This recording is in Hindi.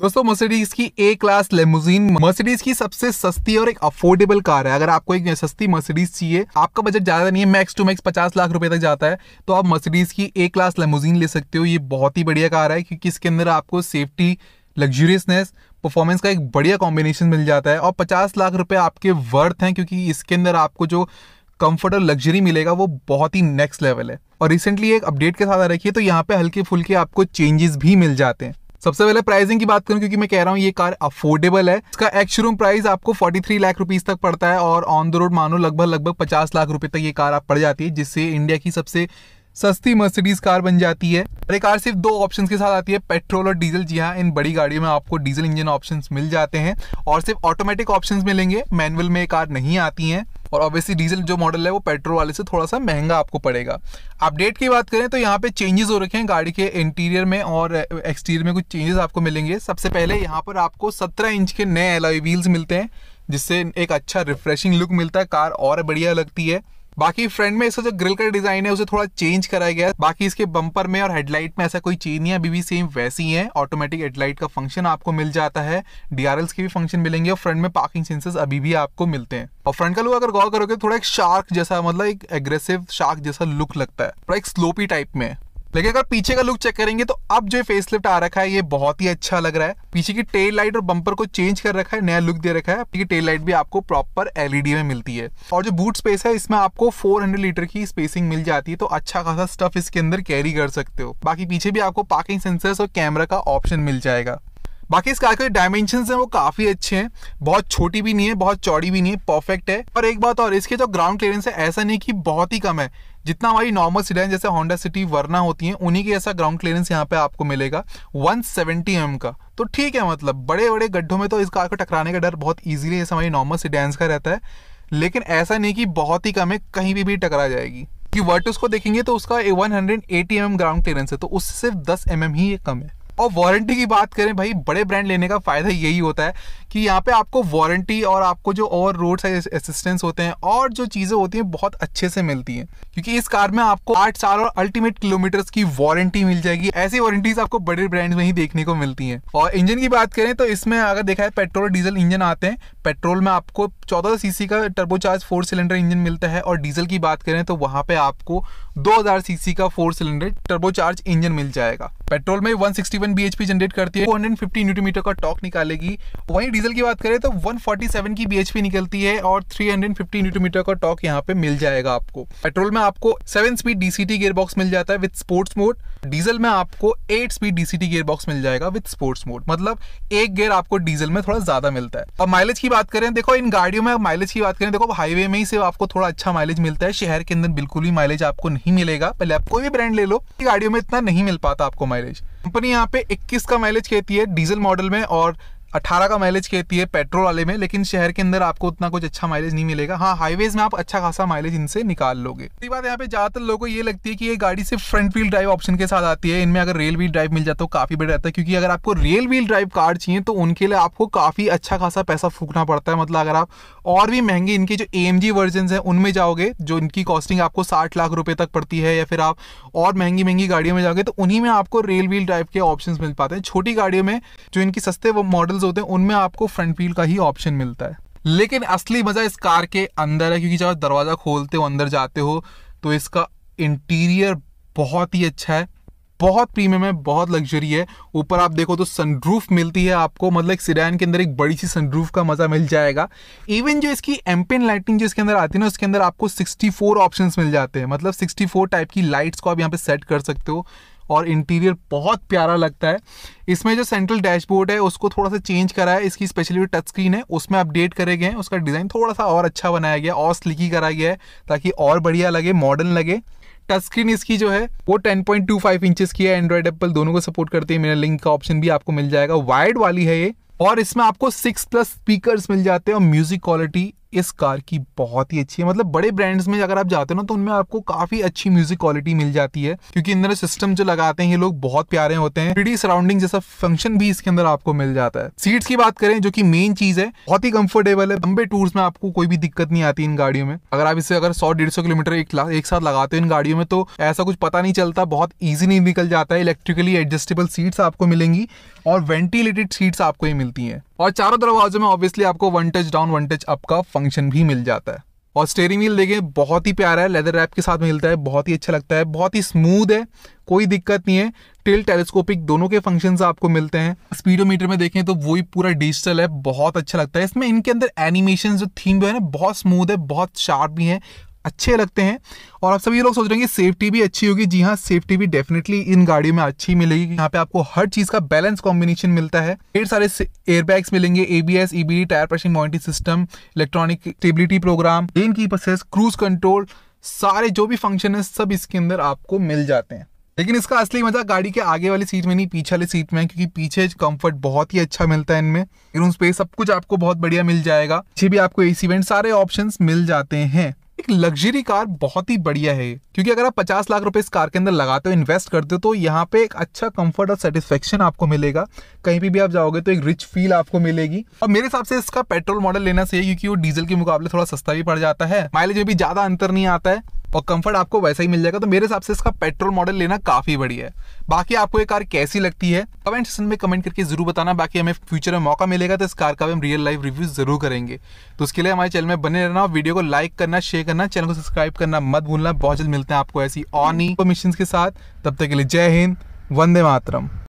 दोस्तों मर्सिडीज की ए क्लास लेमोजीन मर्सिडीज की सबसे सस्ती और एक अफोर्डेबल कार है अगर आपको एक सस्ती मर्सिडीज चाहिए आपका बजट ज्यादा नहीं है मैक्स टू मैक्स पचास लाख रुपए तक जाता है तो आप मर्सिडीज की ए क्लास लेमोजीन ले सकते हो ये बहुत ही बढ़िया कार है क्योंकि इसके अंदर आपको सेफ्टी लग्जूरियसनेस परफॉर्मेंस का एक बढ़िया कॉम्बिनेशन मिल जाता है और पचास लाख रुपए आपके वर्थ हैं क्योंकि इसके अंदर आपको जो कंफर्ट और लग्जरी मिलेगा वो बहुत ही नेक्स्ट लेवल है और रिसेंटली एक अपडेट के साथ आ रखी है तो यहाँ पे हल्के फुल्के आपको चेंजेस भी मिल जाते हैं सबसे पहले प्राइसिंग की बात करूं क्योंकि मैं कह रहा हूं ये कार अफोर्डेबल है इसका एक्सरूम प्राइस आपको 43 लाख रुपीस तक पड़ता है और ऑन द रोड मानो लगभग लगभग 50 लाख रुपए तक ये कार आप पड़ जाती है जिससे इंडिया की सबसे सस्ती मर्सिडीज कार बन जाती है ये कार सिर्फ दो ऑप्शंस के साथ आती है पेट्रोल और डीजल जी हाँ इन बड़ी गाड़ियों में आपको डीजल इंजन ऑप्शंस मिल जाते हैं और सिर्फ ऑटोमेटिक ऑप्शंस मिलेंगे मैनुअल में कार नहीं आती हैं और ऑब्वियसली डीजल जो मॉडल है वो पेट्रोल वाले से थोड़ा सा महंगा आपको पड़ेगा अपडेट की बात करें तो यहाँ पे चेंजेस हो रखे हैं गाड़ी के इंटीरियर में और एक्सटीरियर में कुछ चेंजेस आपको मिलेंगे सबसे पहले यहाँ पर आपको सत्रह इंच के नए एलॉय व्हील्स मिलते हैं जिससे एक अच्छा रिफ्रेशिंग लुक मिलता है कार और बढ़िया लगती है बाकी फ्रंट में इसका जो ग्रिल का डिजाइन है उसे थोड़ा चेंज कराया गया है बाकी इसके बम्पर में और हेडलाइट में ऐसा कोई चीज नहीं है अभी भी सेम वैसी है ऑटोमेटिक हेडलाइट का फंक्शन आपको मिल जाता है डीआरएल्स के भी फंक्शन मिलेंगे और फ्रंट में पार्किंग सेंसर्स अभी भी आपको मिलते हैं और फ्रंट का लुक अगर गौर करोगे थोड़ा एक शार्क जैसा मतलब एक एग्रेसिव शार्क जैसा लुक लगता है थोड़ा एक स्लोपी टाइप में लेकिन अगर पीछे का लुक चेक करेंगे तो अब जो फेस लिफ्ट आ रखा है ये बहुत ही अच्छा लग रहा है पीछे की टेल लाइट और बंपर को चेंज कर रखा है नया लुक दे रखा है टेल लाइट भी आपको प्रॉपर एलईडी में मिलती है और जो बूट स्पेस है इसमें आपको 400 लीटर की स्पेसिंग मिल जाती है तो अच्छा खासा स्टफ इसके अंदर कैरी कर सकते हो बाकी पीछे भी आपको पार्किंग सेंसर और कैमरा का ऑप्शन मिल जाएगा बाकी इस कार के डायमेंशन है वो काफी अच्छे हैं बहुत छोटी भी नहीं है बहुत चौड़ी भी नहीं है परफेक्ट है और एक बात और इसके जो ग्राउंड क्लियरेंस है ऐसा नहीं कि बहुत ही कम है जितना हमारी नॉर्मल सीडान जैसे होंडा सिटी वरना होती है उन्हीं के ऐसा ग्राउंड क्लियरेंस यहाँ पे आपको मिलेगा 170 सेवेंटी mm का तो ठीक है मतलब बड़े बड़े गड्ढों में तो इस कार को टकराने का डर बहुत ईजिली जैसे हमारी नॉर्मल सीडान्स का रहता है लेकिन ऐसा नहीं कि बहुत ही कम है कहीं भी भी टकरा जाएगी कि वर्ट को देखेंगे तो उसका one hundred eighty M ground clearance है तो उससे सिर्फ दस एम mm ही कम है और वारंटी की बात करें भाई बड़े ब्रांड लेने का फ़ायदा यही होता है कि यहाँ पे आपको वारंटी और आपको जो और रोड साइड असिस्टेंस होते हैं और जो चीज़ें होती हैं बहुत अच्छे से मिलती हैं क्योंकि इस कार में आपको आठ साल और अल्टीमेट किलोमीटर्स की वारंटी मिल जाएगी ऐसी वारंटीज आपको बड़े ब्रांड में ही देखने को मिलती हैं और इंजन की बात करें तो इसमें अगर देखा है पेट्रोल और डीजल इंजन आते हैं पेट्रोल में आपको चौदह सीसी का टर्बोचार्ज फोर सिलेंडर इंजन मिलता है और डीजल की बात करें तो वहां पे आपको 2000 सीसी का फोर सिलेंडर टर्बोचार्ज इंजन मिल जाएगा पेट्रोल में 161 seven B H P generate करती है हंड्रेड फिफ्टी मीटर का टॉक निकालेगी वहीं डीजल की बात करें तो वन फोर्टी सेवन की बी एच पी निकलती है और थ्री हंड्रेड फिफ्टी मीटर का टॉक यहाँ पे मिल जाएगा आपको पेट्रोल में आपको सेवन स्पीड डीसीटी बॉक्स मिल जाता है विद स्पोर्ट्स मोड डीजल में आपको एट स्पीड डीसीटी बॉक्स मिल जाएगा विद स्पोर्ट्स मोड मतलब एक गियर आपको डीजल में थोड़ा ज्यादा मिलता है अब माइलेज की बात करें देखो इन गाड़ियों में माइलेज की बात करें देखो हाईवे में ही सिर्फ आपको थोड़ा अच्छा माइलेज मिलता है शहर के अंदर बिल्कुल भी माइलेज आपको नहीं मिलेगा पहले आप कोई भी ब्रांड ले लो गाड़ियों में इतना नहीं मिल पाता आपको माइलेज कंपनी यहाँ पे 21 का माइलेज कहती है डीजल मॉडल में और अठारह का माइलेज कहती है पेट्रोल वाले में लेकिन शहर के अंदर आपको उतना कुछ अच्छा माइलेज नहीं मिलेगा हाँ हाईवेज में आप अच्छा खासा माइलेज इनसे निकाल लोगे इसी बात यहाँ पे ज्यादातर लोगों को ये लगती है कि ये गाड़ी सिर्फ फ्रंट व्हील ड्राइव ऑप्शन के साथ आती है इनमें अगर रेल व्हील ड्राइव मिल जाता तो काफी बेटर रहता है क्योंकि अगर आपको रेल व्हील ड्राइव कार चाहिए तो उनके लिए आपको काफी अच्छा खासा पैसा फूकना पड़ता है मतलब अगर आप और भी महंगे इनके जो ए एम जी वर्जन है उनमें जाओगे जो इनकी कॉस्टिंग आपको साठ लाख रुपए तक पड़ती है या फिर आप और महंगी महंगी गाड़ियों में जाओगे तो उन्हीं में आपको रेल व्हील ड्राइव के ऑप्शन मिल पाते हैं छोटी गाड़ियों में जो इनकी सस्ते मॉडल मॉडल्स होते हैं उनमें आपको फ्रंट व्हील का ही ऑप्शन मिलता है लेकिन असली मजा इस कार के अंदर है क्योंकि जब दरवाजा खोलते हो अंदर जाते हो तो इसका इंटीरियर बहुत ही अच्छा है बहुत प्रीमियम है बहुत लग्जरी है ऊपर आप देखो तो सनरूफ मिलती है आपको मतलब एक सिडान के अंदर एक बड़ी सी सनरूफ का मज़ा मिल जाएगा इवन जो इसकी एम्पेन लाइटिंग जो इसके अंदर आती है ना उसके अंदर आपको 64 ऑप्शंस मिल जाते हैं मतलब 64 टाइप की लाइट्स को आप यहाँ पे सेट कर सकते हो और इंटीरियर बहुत प्यारा लगता है इसमें जो सेंट्रल डैशबोर्ड है उसको थोड़ा सा चेंज करा है इसकी स्पेशली जो टच स्क्रीन है उसमें अपडेट करे गए हैं उसका डिज़ाइन थोड़ा सा और अच्छा बनाया गया और स्लिकी करा गया है ताकि और बढ़िया लगे मॉडर्न लगे टच स्क्रीन इसकी जो है वो 10.25 इंचेस की है एंड्रॉइड एप्पल दोनों को सपोर्ट करती है मेरा लिंक का ऑप्शन भी आपको मिल जाएगा वाइड वाली है ये और इसमें आपको सिक्स प्लस स्पीकर्स मिल जाते हैं और म्यूजिक क्वालिटी इस कार की बहुत ही अच्छी है मतलब बड़े ब्रांड्स में अगर आप जाते हो ना तो उनमें आपको काफी अच्छी म्यूजिक क्वालिटी मिल जाती है क्योंकि इंदर सिस्टम जो लगाते हैं ये लोग बहुत प्यारे होते हैं थ्री सराउंडिंग जैसा फंक्शन भी इसके अंदर आपको मिल जाता है सीट्स की बात करें जो की मेन चीज है बहुत ही कंफर्टेबल है लंबे टूर्स में आपको कोई भी दिक्कत नहीं आती इन गाड़ियों में अगर आप इसे अगर सौ डेढ़ सौ किलोमीटर एक साथ लगाते हो इन गाड़ियों में तो ऐसा कुछ पता नहीं चलता बहुत ईजिली निकल जाता है इलेक्ट्रिकली एडजस्टेबल सीट्स आपको मिलेंगी और वेंटिलेटेड सीट्स आपको ही मिलती है और चारों दरवाजों में ऑब्वियसली आपको one touch down one touch up का फंक्शन भी मिल जाता है और स्टेयरिंग व्हील देखें बहुत ही प्यारा है लेदर रैप के साथ मिलता है बहुत ही अच्छा लगता है बहुत ही स्मूथ है कोई दिक्कत नहीं है टेल टेलीस्कोपिक दोनों के फंक्शन आपको मिलते हैं स्पीडोमीटर में देखें तो वो ही पूरा डिजिटल है बहुत अच्छा लगता है इसमें इनके अंदर एनिमेशन जो थीम जो है ना बहुत स्मूथ है बहुत शार्प भी है अच्छे लगते हैं और आप सभी लोग सोच रहे हैं कि सेफ्टी भी अच्छी होगी जी हाँ सेफ्टी भी डेफिनेटली इन गाड़ियों में अच्छी मिलेगी यहाँ पे आपको हर चीज का बैलेंस कॉम्बिनेशन मिलता है ढेर सारे एयरबैग्स मिलेंगे ABS EBD tyre pressure monitoring system electronic stability program lane keep cruise control सारे जो भी फंक्शन है सब इसके अंदर आपको मिल जाते हैं लेकिन इसका असली मजा गाड़ी के आगे वाली सीट में नहीं पीछे वाली सीट में है क्योंकि पीछे कंफर्ट बहुत ही अच्छा मिलता है इनमें रूम स्पेस सब कुछ आपको बहुत बढ़िया मिल जाएगा पीछे भी आपको एसी वेंट सारे ऑप्शंस मिल जाते हैं एक लग्जरी कार बहुत ही बढ़िया है क्योंकि अगर आप पचास लाख रुपए इस कार के अंदर लगाते हो इन्वेस्ट करते हो तो यहाँ पे एक अच्छा कंफर्ट और सेटिस्फेक्शन आपको मिलेगा कहीं भी, भी आप जाओगे तो एक रिच फील आपको मिलेगी और मेरे हिसाब से इसका पेट्रोल मॉडल लेना चाहिए क्योंकि वो डीजल के मुकाबले थोड़ा सस्ता भी पड़ जाता है माइलेज में भी ज्यादा अंतर नहीं आता है और कंफर्ट आपको वैसा ही मिल जाएगा तो मेरे हिसाब से इसका पेट्रोल मॉडल लेना काफ़ी बढ़िया है बाकी आपको ये कार कैसी लगती है कमेंट सेक्शन में कमेंट करके जरूर बताना बाकी हमें फ्यूचर में मौका मिलेगा तो इस कार का भी हम रियल लाइफ रिव्यू जरूर करेंगे तो उसके लिए हमारे चैनल में बने रहना और वीडियो को लाइक करना शेयर करना चैनल को सब्सक्राइब करना मत भूलना बहुत जल्द मिलते हैं आपको ऐसी और नई के साथ तब तक के लिए जय हिंद वंदे मातरम